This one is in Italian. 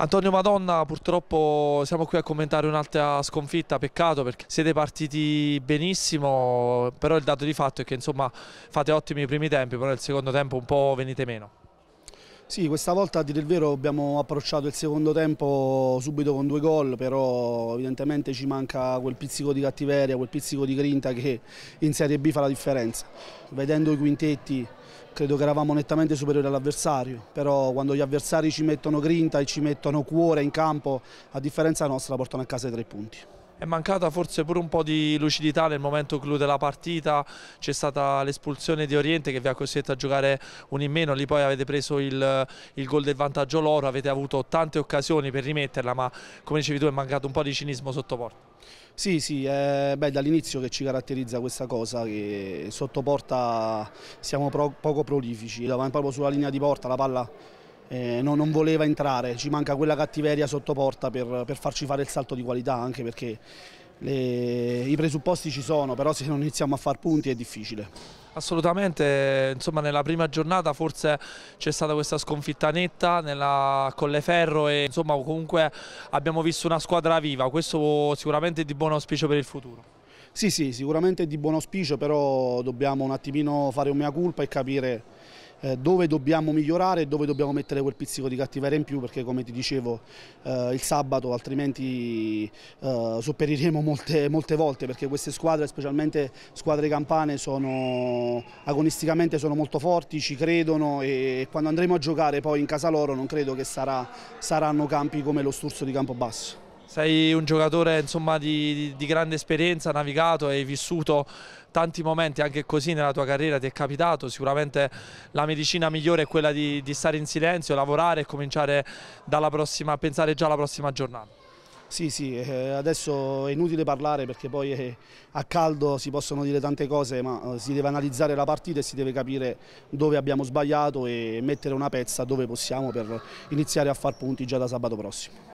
Antonio Madonna purtroppo siamo qui a commentare un'altra sconfitta, peccato perché siete partiti benissimo, però il dato di fatto è che insomma fate ottimi i primi tempi, però nel secondo tempo un po' venite meno. Sì, questa volta a dire il vero abbiamo approcciato il secondo tempo subito con due gol, però evidentemente ci manca quel pizzico di cattiveria, quel pizzico di grinta che in Serie B fa la differenza. Vedendo i quintetti credo che eravamo nettamente superiori all'avversario, però quando gli avversari ci mettono grinta e ci mettono cuore in campo, a differenza nostra portano a casa i tre punti è mancata forse pure un po' di lucidità nel momento clou della partita, c'è stata l'espulsione di Oriente che vi ha costretto a giocare un in meno, lì poi avete preso il, il gol del vantaggio loro, avete avuto tante occasioni per rimetterla ma come dicevi tu è mancato un po' di cinismo sotto porta. Sì, sì, è eh, dall'inizio che ci caratterizza questa cosa che sotto porta siamo pro, poco prolifici, proprio sulla linea di porta la palla eh, no, non voleva entrare, ci manca quella cattiveria sotto porta per, per farci fare il salto di qualità anche perché le, i presupposti ci sono, però se non iniziamo a far punti è difficile. Assolutamente, insomma nella prima giornata forse c'è stata questa sconfitta netta nella Colleferro e insomma comunque abbiamo visto una squadra viva, questo sicuramente è di buon auspicio per il futuro. Sì, sì, sicuramente è di buon auspicio, però dobbiamo un attimino fare un mea culpa e capire eh, dove dobbiamo migliorare e dove dobbiamo mettere quel pizzico di cattiveria in più perché come ti dicevo eh, il sabato altrimenti eh, sopperiremo molte, molte, volte perché queste squadre, specialmente squadre campane, sono, agonisticamente sono molto forti, ci credono e quando andremo a giocare poi in casa loro non credo che sarà, saranno campi come lo Sturzo di Campobasso. Sei un giocatore insomma, di, di, grande esperienza, navigato, hai vissuto tanti momenti anche così nella tua carriera, ti è capitato, sicuramente la medicina migliore è quella di, di stare in silenzio, lavorare e cominciare prossima, a pensare già alla prossima giornata. Sì, sì, eh, adesso è inutile parlare perché poi eh, a caldo si possono dire tante cose, ma eh, si deve analizzare la partita e si deve capire dove abbiamo sbagliato e mettere una pezza dove possiamo per iniziare a far punti già da sabato prossimo.